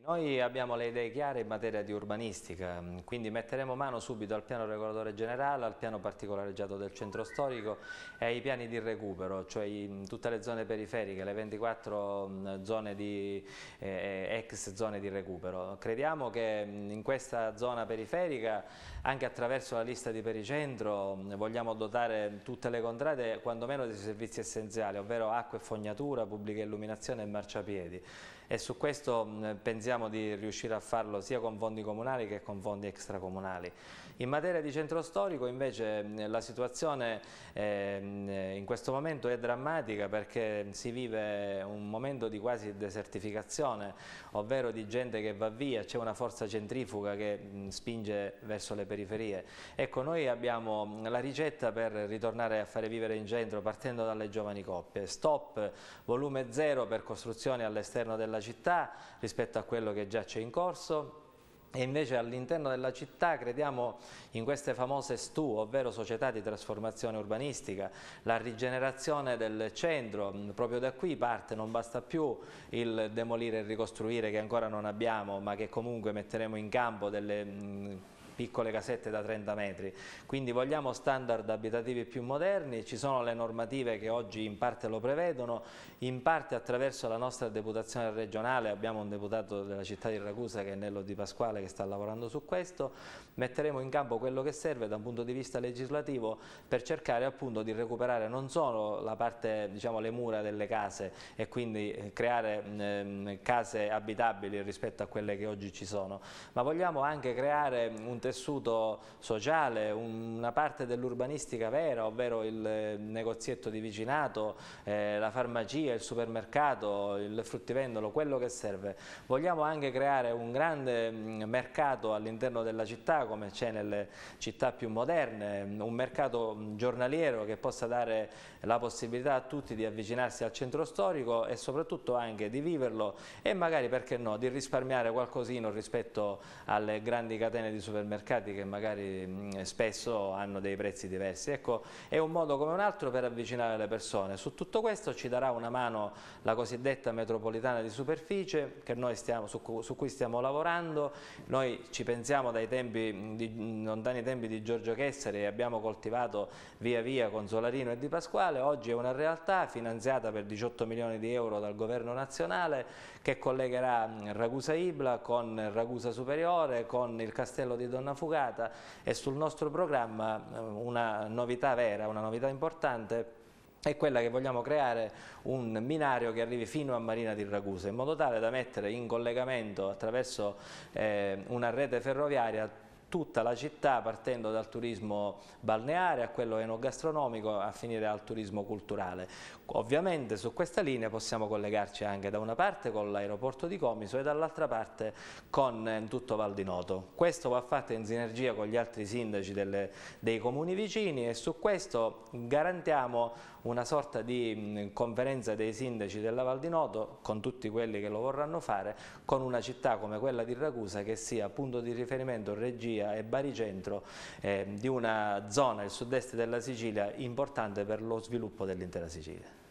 Noi abbiamo le idee chiare in materia di urbanistica, quindi metteremo mano subito al piano regolatore generale, al piano particolareggiato del centro storico e ai piani di recupero, cioè in tutte le zone periferiche, le 24 zone di, eh, ex zone di recupero. Crediamo che in questa zona periferica, anche attraverso la lista di pericentro, vogliamo dotare tutte le contrade quantomeno dei servizi essenziali, ovvero acqua e fognatura, pubblica illuminazione e marciapiedi. E su questo pensiamo pensiamo di riuscire a farlo sia con fondi comunali che con fondi extracomunali. In materia di centro storico invece la situazione ehm, in questo momento è drammatica perché si vive un momento di quasi desertificazione, ovvero di gente che va via, c'è una forza centrifuga che spinge verso le periferie. Ecco, noi abbiamo la ricetta per ritornare a fare vivere in centro partendo dalle giovani coppie. Stop, volume zero per costruzioni all'esterno della città rispetto a questo quello che già c'è in corso e invece all'interno della città crediamo in queste famose STU, ovvero società di trasformazione urbanistica, la rigenerazione del centro, proprio da qui parte, non basta più il demolire e ricostruire che ancora non abbiamo, ma che comunque metteremo in campo delle piccole casette da 30 metri, quindi vogliamo standard abitativi più moderni, ci sono le normative che oggi in parte lo prevedono, in parte attraverso la nostra deputazione regionale, abbiamo un deputato della città di Ragusa che è Nello Di Pasquale che sta lavorando su questo, metteremo in campo quello che serve da un punto di vista legislativo per cercare appunto di recuperare non solo la parte, diciamo le mura delle case e quindi eh, creare ehm, case abitabili rispetto a quelle che oggi ci sono, ma vogliamo anche creare un tessuto sociale, una parte dell'urbanistica vera, ovvero il eh, negozietto di vicinato, eh, la farmacia, il supermercato, il fruttivendolo, quello che serve. Vogliamo anche creare un grande mm, mercato all'interno della città come c'è nelle città più moderne, mm, un mercato mm, giornaliero che possa dare la possibilità a tutti di avvicinarsi al centro storico e soprattutto anche di viverlo e magari perché no, di risparmiare qualcosino rispetto alle grandi catene di supermercati mercati che magari mm, spesso hanno dei prezzi diversi. Ecco, è un modo come un altro per avvicinare le persone. Su tutto questo ci darà una mano la cosiddetta metropolitana di superficie stiamo, su, su, cui stiamo lavorando. Noi ci pensiamo dai tempi mm, di, mm, lontani tempi di Giorgio Chessari e abbiamo coltivato via via con Solarino e Di Pasquale. Oggi è una realtà finanziata per 18 milioni di euro dal governo nazionale che collegherà Ragusa Ibla con Ragusa Superiore, con il castello di Don una Fugata e sul nostro programma eh, una novità vera, una novità importante è quella che vogliamo creare un binario che arrivi fino a Marina di Ragusa in modo tale da mettere in collegamento attraverso eh, una rete ferroviaria tutta la città partendo dal turismo balneare a quello enogastronomico a finire al turismo culturale. Ovviamente su questa linea possiamo collegarci anche da una parte con l'aeroporto di Comiso e dall'altra parte con eh, tutto Val di Noto. Questo va fatto in sinergia con gli altri sindaci delle, dei comuni vicini e su questo garantiamo una sorta di mm, conferenza dei sindaci della Val di Noto con tutti quelli che lo vorranno fare con una città come quella di Ragusa che sia punto di riferimento, regia Liguria e Baricentro eh, di una zona, il sud-est della Sicilia, importante per lo sviluppo dell'intera Sicilia.